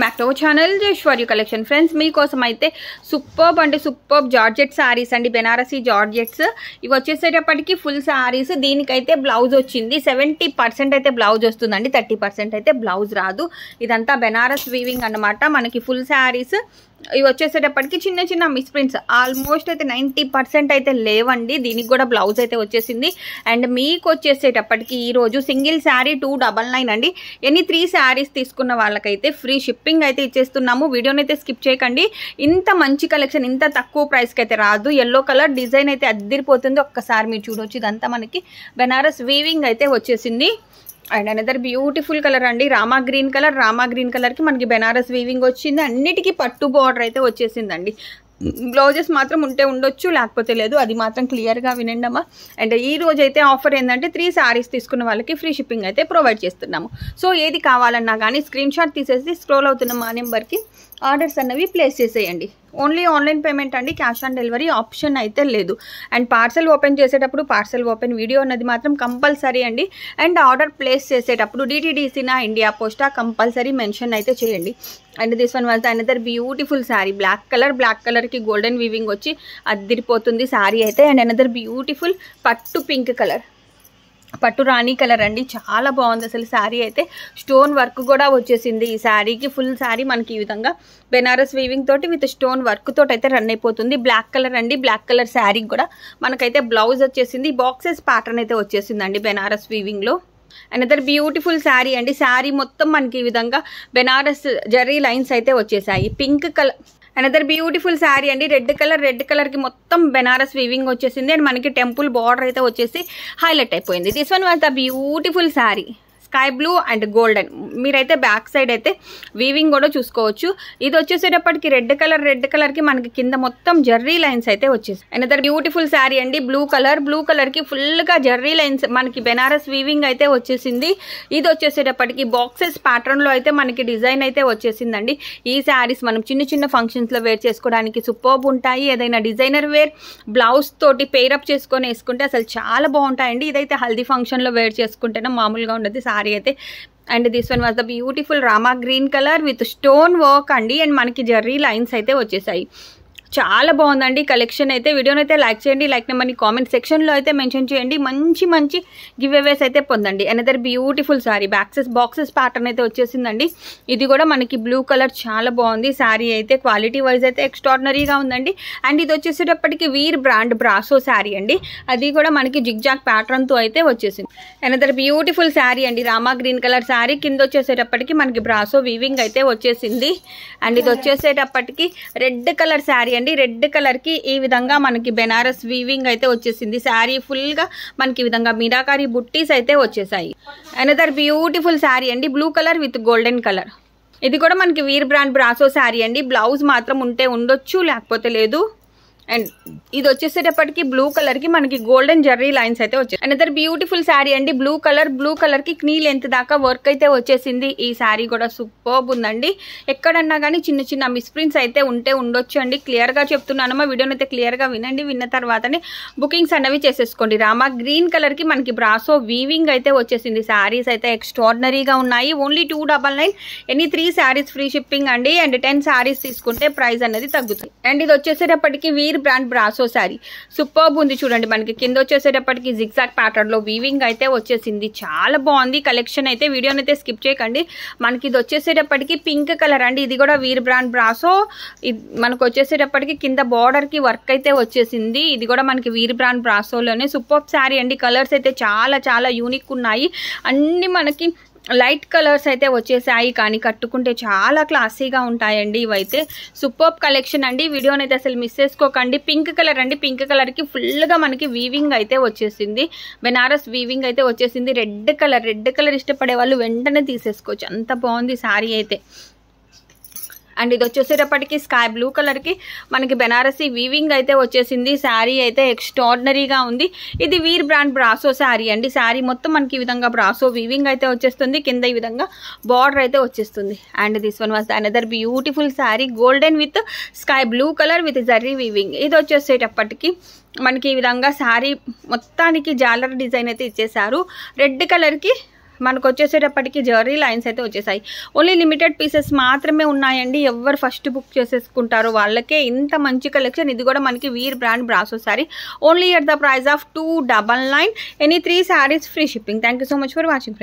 welcome back to our channel జైశ్వర్యు collection friends మీకోసం అయితే సూపర్బ్ అంటే సూపర్బ్ జార్జెట్ శారీస్ అండి బెనారసీ జార్జెట్స్ ఇవి వచ్చేసేటప్పటికి ఫుల్ శారీస్ దీనికైతే బ్లౌజ్ వచ్చింది సెవెంటీ అయితే బ్లౌజ్ వస్తుందండి థర్టీ అయితే బ్లౌజ్ రాదు ఇదంతా బెనారస్ వీవింగ్ అనమాట మనకి ఫుల్ శారీస్ ఇవి వచ్చేసేటప్పటికి చిన్న చిన్న మిస్ప్రింట్స్ ఆల్మోస్ట్ అయితే నైంటీ పర్సెంట్ అయితే లేవండి దీనికి కూడా బ్లౌజ్ అయితే వచ్చేసింది అండ్ మీకు వచ్చేసేటప్పటికి ఈరోజు single sari two double nine అండి ఎన్ని త్రీ శారీస్ తీసుకున్న వాళ్ళకైతే ఫ్రీ షిప్పింగ్ అయితే ఇచ్చేస్తున్నాము వీడియోని అయితే స్కిప్ చేయకండి ఇంత మంచి కలెక్షన్ ఇంత తక్కువ ప్రైస్కి అయితే రాదు ఎల్లో కలర్ డిజైన్ అయితే అద్దరిపోతుంది ఒక్కసారి మీరు చూడొచ్చు ఇదంతా మనకి బెనారస్ వీవింగ్ అయితే వచ్చేసింది అండ్ అనదర్ బ్యూటిఫుల్ కలర్ అండి Rama green colour Rama green కలర్కి మనకి బెనారస్ వీవింగ్ వచ్చింది అన్నిటికీ పట్టు బార్డర్ అయితే వచ్చేసిందండి బ్లౌజెస్ మాత్రం ఉంటే ఉండొచ్చు లేకపోతే లేదు అది మాత్రం క్లియర్గా వినండమ్మా అండ్ ఈ రోజు అయితే ఆఫర్ ఏంటంటే త్రీ శారీస్ తీసుకున్న వాళ్ళకి ఫ్రీ షిప్పింగ్ అయితే ప్రొవైడ్ చేస్తున్నాము సో ఏది కావాలన్నా కానీ స్క్రీన్ షాట్ తీసేసి స్క్రోల్ అవుతున్న మా నెంబర్కి ఆర్డర్స్ అన్నవి ప్లేస్ చేసేయండి ఓన్లీ ఆన్లైన్ పేమెంట్ అండి క్యాష్ ఆన్ డెలివరీ ఆప్షన్ అయితే లేదు అండ్ పార్సల్ ఓపెన్ చేసేటప్పుడు పార్సల్ ఓపెన్ వీడియో అన్నది మాత్రం కంపల్సరీ అండి అండ్ ఆర్డర్ ప్లేస్ చేసేటప్పుడు నా ఇండియా పోస్టా కంపల్సరీ మెన్షన్ అయితే చేయండి and this one was another beautiful sari black colour black కలర్కి గోల్డెన్ వీవింగ్ వచ్చి అద్దరిపోతుంది శారీ అయితే అండ్ అనదర్ బ్యూటిఫుల్ పట్టు పింక్ కలర్ పట్టు రాణి కలర్ అండి చాలా బాగుంది అసలు శారీ అయితే స్టోన్ వర్క్ కూడా వచ్చేసింది ఈ శారీకి ఫుల్ శారీ మనకి ఈ విధంగా బెనారస్ వీవింగ్ తోటి విత్ స్టోన్ వర్క్ తోటి అయితే రన్ అయిపోతుంది బ్లాక్ కలర్ అండి బ్లాక్ కలర్ శారీకి కూడా మనకైతే బ్లౌజ్ వచ్చేసింది బాక్సెస్ ప్యాటర్న్ అయితే వచ్చేసిందండి బెనారస్ వీవింగ్లో అనదర్ బ్యూటిఫుల్ శారీ అండి శారీ మొత్తం మనకి ఈ విధంగా బెనారస్ జరీ లైన్స్ అయితే వచ్చేసాయి pink colour another beautiful sari అండి రెడ్ కలర్ రెడ్ కలర్కి మొత్తం బెనారస్ వివింగ్ వచ్చేసింది అండ్ మనకి టెంపుల్ బార్డర్ అయితే వచ్చేసి హైలైట్ అయిపోయింది this one was the beautiful sari sky blue and golden మీరైతే బ్యాక్ సైడ్ అయితే వీవింగ్ కూడా చూసుకోవచ్చు ఇది వచ్చేసేటప్పటికి రెడ్ కలర్ రెడ్ కలర్ కి మనకి కింద మొత్తం జర్రీ లైన్స్ అయితే వచ్చేసి అనదర్ బ్యూటిఫుల్ శారీ అండి బ్లూ కలర్ బ్లూ కలర్ కి ఫుల్ గా జర్రీ లైన్స్ మనకి బెనారస్ వీవింగ్ అయితే వచ్చేసింది ఇది వచ్చేసేటప్పటికి బాక్సెస్ లో అయితే మనకి డిజైన్ అయితే వచ్చేసిందండి ఈ శారీస్ మనం చిన్న చిన్న ఫంక్షన్స్ లో వేర్ చేసుకోవడానికి సూపర్బ్ ఉంటాయి ఏదైనా డిజైనర్ వేర్ బ్లౌజ్ తోటి పేరప్ చేసుకొని వేసుకుంటే అసలు చాలా బాగుంటాయండి ఇదైతే హల్దీ ఫంక్షన్ లో వేర్ చేసుకుంటేనే మామూలుగా ఉండదు శారీ శారీ అయితే and this one was the beautiful Rama green colour with stone work అండి అండ్ మనకి జర్రీ లైన్స్ అయితే వచ్చేసాయి చాలా బాగుందండి కలెక్షన్ అయితే వీడియోని అయితే లైక్ చేయండి లైక్ నెంబర్ని కామెంట్ సెక్షన్లో అయితే మెన్షన్ చేయండి మంచి మంచి గివ్ అవేస్ అయితే పొందండి another beautiful sari boxes boxes pattern అయితే వచ్చేసిందండి ఇది కూడా మనకి బ్లూ కలర్ చాలా బాగుంది శారీ అయితే క్వాలిటీ వైజ్ అయితే ఎక్స్ట్రాడినరీగా ఉందండి అండ్ ఇది వచ్చేసేటప్పటికి వీర్ బ్రాండ్ బ్రాసో శారీ అండి అది కూడా మనకి జిగ్జాగ్ ప్యాటర్న్తో అయితే వచ్చేసింది అనదర్ బ్యూటిఫుల్ శారీ అండి రామా గ్రీన్ కలర్ శారీ కింద వచ్చేసేటప్పటికి మనకి బ్రాసో వీవింగ్ అయితే వచ్చేసింది అండ్ ఇది వచ్చేసేటప్పటికి రెడ్ కలర్ శారీ చేయండి రెడ్ కి ఈ విధంగా మనకి బెనారస్ వీవింగ్ అయితే వచ్చేసింది శారీ గా మనకి ఈ విధంగా మీరాకారి బుట్టీస్ అయితే వచ్చేసాయి అనదర్ బ్యూటిఫుల్ శారీ అండి blue colour with golden colour ఇది కూడా మనకి వీర్ బ్రాండ్ బ్రాసో శారీ అండి బ్లౌజ్ మాత్రం ఉంటే ఉండొచ్చు లేకపోతే లేదు అండ్ ఇది వచ్చేసేటప్పటికి బ్లూ కలర్ కి మనకి గోల్డెన్ జర్రీ లైన్స్ అయితే వచ్చాయి అనదర్ బ్యూటిఫుల్ శారీ అండి బ్లూ కలర్ బ్లూ కలర్ కి క్నీ లెంత్ దాకా వర్క్ అయితే వచ్చేసింది ఈ శారీ కూడా సూపర్బ్ ఉందండి ఎక్కడన్నా కానీ చిన్న చిన్న మిస్ప్రింట్స్ అయితే ఉంటే ఉండొచ్చు అండి క్లియర్ గా చెప్తున్నాను మా వీడియోని అయితే క్లియర్ గా వినండి విన్న తర్వాతనే బుకింగ్స్ అనేవి చేసేసుకోండి రామా గ్రీన్ కలర్ కి మనకి బ్రాసో వీవింగ్ అయితే వచ్చేసింది శారీస్ అయితే ఎక్స్ట్రాడినరీగా ఉన్నాయి only two double nine any three saris free shipping అండి అండ్ టెన్ శారీస్ తీసుకుంటే ప్రైస్ అనేది తగ్గుతుంది అండ్ ఇది వచ్చేసేటప్పటికి వీర్ బ్రాండ్ బ్రాసో శారీ సూపర్బ్ ఉంది చూడండి మనకి కింద వచ్చేసేటప్పటికి జిగ్జాక్ ప్యాటర్న్లో వీవింగ్ అయితే వచ్చేసింది చాలా బాగుంది కలెక్షన్ అయితే వీడియోని అయితే స్కిప్ చేయకండి మనకి ఇది వచ్చేసేటప్పటికి పింక్ కలర్ అండి ఇది కూడా వీర్ బ్రాండ్ బ్రాసో మనకు వచ్చేసేటప్పటికి కింద బార్డర్కి వర్క్ అయితే వచ్చేసింది ఇది కూడా మనకి వీర్ బ్రాండ్ బ్రాసోలోనే సూపర్బ్ శారీ అండి కలర్స్ అయితే చాలా చాలా యూనిక్ ఉన్నాయి అన్నీ మనకి లైట్ కలర్స్ అయితే వచ్చేసాయి కానీ కట్టుకుంటే చాలా క్లాసీగా ఉంటాయండి ఇవైతే సూపర్బ్ కలెక్షన్ అండి వీడియోని అయితే అసలు మిస్ చేసుకోకండి పింక్ కలర్ అండి పింక్ కలర్కి ఫుల్గా మనకి వీవింగ్ అయితే వచ్చేసింది బెనారస్ వీవింగ్ అయితే వచ్చేసింది రెడ్ కలర్ రెడ్ కలర్ ఇష్టపడే వాళ్ళు వెంటనే తీసేసుకోవచ్చు అంత బాగుంది శారీ అయితే అండ్ ఇది వచ్చేసేటప్పటికి స్కై బ్లూ కలర్ కి మనకి బెనారసి వీవింగ్ అయితే వచ్చేసింది శారీ అయితే ఎక్స్ట్రాడినరీగా ఉంది ఇది వీర్ బ్రాండ్ బ్రాసో శారీ అండి శారీ మొత్తం మనకి ఈ విధంగా బ్రాసో వీవింగ్ అయితే వచ్చేస్తుంది కింద ఈ విధంగా బార్డర్ అయితే వచ్చేస్తుంది and this one was another beautiful sari golden with sky blue colour with zari weaving ఇది వచ్చేసేటప్పటికి మనకి ఈ విధంగా శారీ మొత్తానికి జాలర్ డిజైన్ అయితే ఇచ్చేసారు రెడ్ కలర్కి మనకు వచ్చేసేటప్పటికి జ్యువెలరీ లైన్స్ అయితే వచ్చేసాయి ఓన్లీ లిమిటెడ్ పీసెస్ మాత్రమే ఉన్నాయండి ఎవరు ఫస్ట్ బుక్ చేసేసుకుంటారో వాళ్ళకే ఇంత మంచి కలెక్షన్ ఇది కూడా మనకి వీర్ బ్రాండ్ బ్రాస్ వస్తారీ only at the price of two double nine any three saris free shipping thank so much for watching